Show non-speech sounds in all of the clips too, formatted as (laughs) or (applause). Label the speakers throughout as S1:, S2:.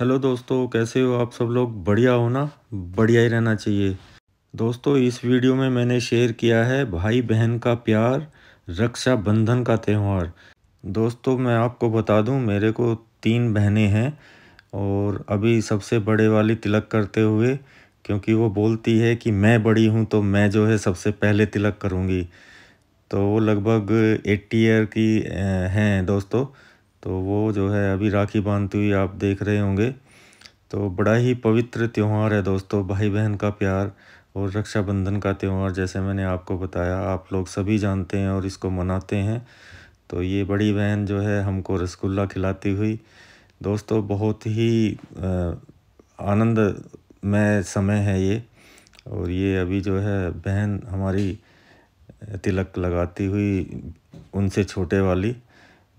S1: Hello दोस्तों कैसे हो आप सब लोग बढ़िया हो ना बढ़िया ही रहना चाहिए दोस्तों इस वीडियो में मैंने शेयर किया है भाई बहन का प्यार रक्षाबंधन का त्यौहार दोस्तों मैं आपको बता दूं मेरे को तीन बहनें हैं और अभी सबसे बड़े वाली तिलक करते हुए क्योंकि वो बोलती है कि मैं बड़ी हूं तो मैं जो है सबसे पहले तिलक करूँगी तो वो लगभग एट्टी ईयर की हैं दोस्तों तो वो जो है अभी राखी बांधती हुई आप देख रहे होंगे तो बड़ा ही पवित्र त्यौहार है दोस्तों भाई बहन का प्यार और रक्षाबंधन का त्यौहार जैसे मैंने आपको बताया आप लोग सभी जानते हैं और इसको मनाते हैं तो ये बड़ी बहन जो है हमको रसगुल्ला खिलाती हुई दोस्तों बहुत ही आनंदमय समय है ये और ये अभी जो है बहन हमारी तिलक लगाती हुई उनसे छोटे वाली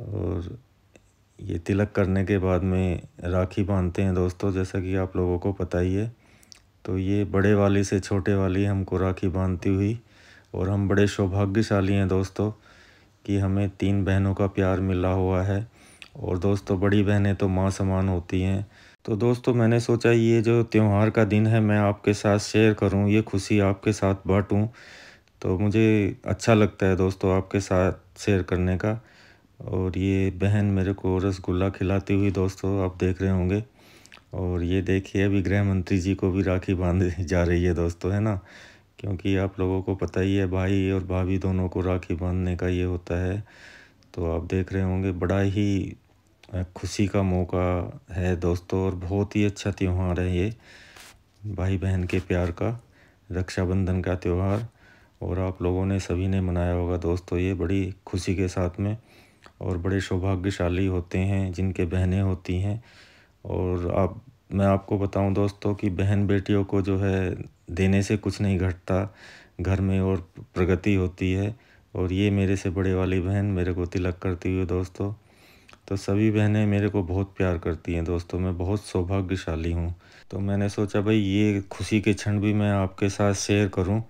S1: और ये तिलक करने के बाद में राखी बांधते हैं दोस्तों जैसा कि आप लोगों को पता ही है तो ये बड़े वाली से छोटे वाली हमको राखी बांधती हुई और हम बड़े सौभाग्यशाली हैं दोस्तों कि हमें तीन बहनों का प्यार मिला हुआ है और दोस्तों बड़ी बहनें तो माँ समान होती हैं तो दोस्तों मैंने सोचा ये जो त्यौहार का दिन है मैं आपके साथ शेयर करूँ ये खुशी आपके साथ बाँटूँ तो मुझे अच्छा लगता है दोस्तों आपके साथ शेयर करने का और ये बहन मेरे को रसगुल्ला खिलाती हुई दोस्तों आप देख रहे होंगे और ये देखिए अभी गृह मंत्री जी को भी राखी बांध (laughs) जा रही है दोस्तों है ना क्योंकि आप लोगों को पता ही है भाई और भाभी दोनों को राखी बांधने का ये होता है तो आप देख रहे होंगे बड़ा ही खुशी का मौका है दोस्तों और बहुत ही अच्छा त्यौहार है ये भाई बहन के प्यार का रक्षाबंधन का त्यौहार और आप लोगों ने सभी ने मनाया होगा दोस्तों ये बड़ी खुशी के साथ में और बड़े सौभाग्यशाली होते हैं जिनके बहनें होती हैं और आप मैं आपको बताऊं दोस्तों कि बहन बेटियों को जो है देने से कुछ नहीं घटता घर में और प्रगति होती है और ये मेरे से बड़े वाली बहन मेरे को तिलक करती हुई दोस्तों तो सभी बहनें मेरे को बहुत प्यार करती हैं दोस्तों मैं बहुत सौभाग्यशाली हूँ तो मैंने सोचा भाई ये खुशी के क्षण भी मैं आपके साथ शेयर करूँ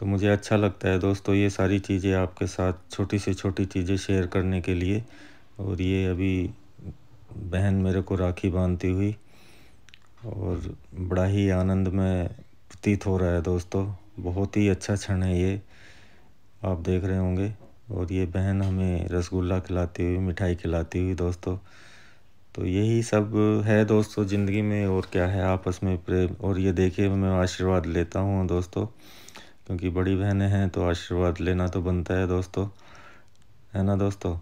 S1: तो मुझे अच्छा लगता है दोस्तों ये सारी चीज़ें आपके साथ छोटी से छोटी चीज़ें शेयर करने के लिए और ये अभी बहन मेरे को राखी बांधती हुई और बड़ा ही आनंद में प्रतीत हो रहा है दोस्तों बहुत ही अच्छा क्षण है ये आप देख रहे होंगे और ये बहन हमें रसगुल्ला खिलाती हुई मिठाई खिलाती हुई दोस्तों तो यही सब है दोस्तों ज़िंदगी में और क्या है आपस में प्रेम और ये देखिए मैं आशीर्वाद लेता हूँ दोस्तों क्योंकि बड़ी बहनें हैं तो आशीर्वाद लेना तो बनता है दोस्तों है ना दोस्तों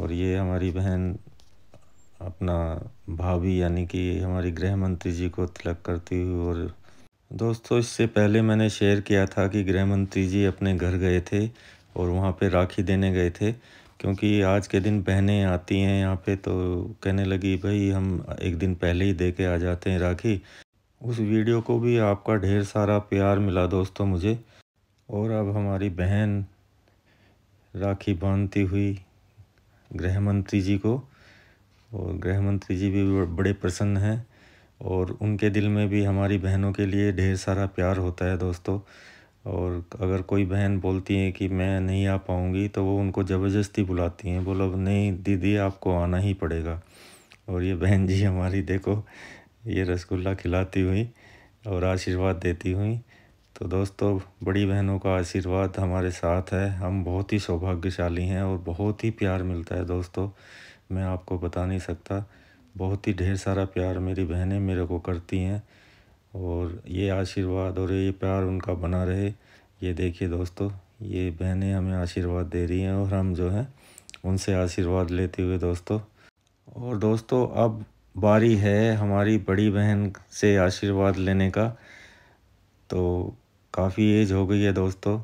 S1: और ये हमारी बहन अपना भाभी यानी कि हमारी गृह मंत्री जी को तिलक करती हुई और दोस्तों इससे पहले मैंने शेयर किया था कि गृह मंत्री जी अपने घर गए थे और वहाँ पे राखी देने गए थे क्योंकि आज के दिन बहनें आती हैं यहाँ पे तो कहने लगी भाई हम एक दिन पहले ही दे के आ जाते हैं राखी उस वीडियो को भी आपका ढेर सारा प्यार मिला दोस्तों मुझे और अब हमारी बहन राखी बांधती हुई गृह मंत्री जी को और गृह मंत्री जी भी बड़े प्रसन्न हैं और उनके दिल में भी हमारी बहनों के लिए ढेर सारा प्यार होता है दोस्तों और अगर कोई बहन बोलती है कि मैं नहीं आ पाऊँगी तो वो उनको ज़बरदस्ती बुलाती हैं बोलो नहीं दीदी आपको आना ही पड़ेगा और ये बहन जी हमारी देखो ये रसगुल्ला खिलाती हुई और आशीर्वाद देती हुई तो दोस्तों बड़ी बहनों का आशीर्वाद हमारे साथ है हम बहुत ही सौभाग्यशाली हैं और बहुत ही प्यार मिलता है दोस्तों मैं आपको बता नहीं सकता बहुत ही ढेर सारा प्यार मेरी बहनें मेरे को करती हैं और ये आशीर्वाद और ये प्यार उनका बना रहे ये देखिए दोस्तों ये बहनें हमें आशीर्वाद दे रही हैं और हम जो हैं उनसे आशीर्वाद लेते हुए दोस्तों और दोस्तों अब बारी है हमारी बड़ी बहन से आशीर्वाद लेने का तो काफ़ी एज हो गई है दोस्तों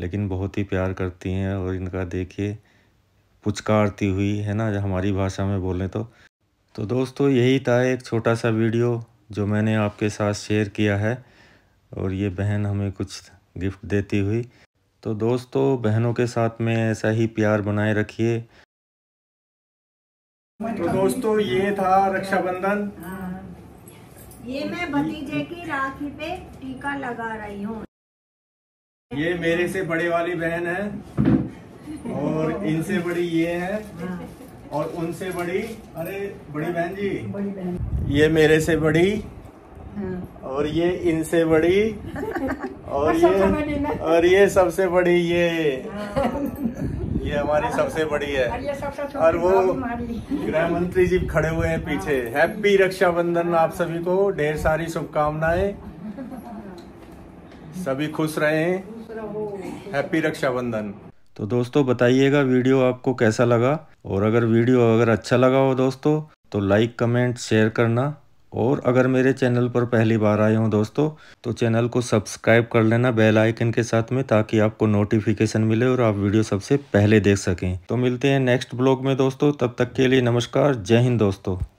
S1: लेकिन बहुत ही प्यार करती हैं और इनका देखिए पुचकारती हुई है ना जो हमारी भाषा में बोलें तो तो दोस्तों यही था एक छोटा सा वीडियो जो मैंने आपके साथ शेयर किया है और ये बहन हमें कुछ गिफ्ट देती हुई तो दोस्तों बहनों के साथ में ऐसा ही प्यार बनाए रखिए तो दोस्तों ये था रक्षाबंधन हाँ। ये मैं भतीजे की राखी पे टीका लगा रही हूँ ये मेरे से बड़े वाली बहन है और इनसे बड़ी ये है हाँ। और उनसे बड़ी अरे बड़ी बहन जी बड़ी बहन ये मेरे से बड़ी हाँ। और ये इनसे बड़ी (laughs) और ये और ये सबसे बड़ी ये ये हमारी सबसे बड़ी है और वो गृह मंत्री जी खड़े हुए हैं पीछे हैप्पी रक्षाबंधन आप सभी को ढेर सारी शुभकामनाएं सभी खुश रहें हैप्पी रक्षाबंधन तो दोस्तों बताइएगा वीडियो आपको कैसा लगा और अगर वीडियो अगर अच्छा लगा हो दोस्तों तो लाइक कमेंट शेयर करना और अगर मेरे चैनल पर पहली बार आए हों दोस्तों तो चैनल को सब्सक्राइब कर लेना बेल आइकन के साथ में ताकि आपको नोटिफिकेशन मिले और आप वीडियो सबसे पहले देख सकें तो मिलते हैं नेक्स्ट ब्लॉग में दोस्तों तब तक के लिए नमस्कार जय हिंद दोस्तों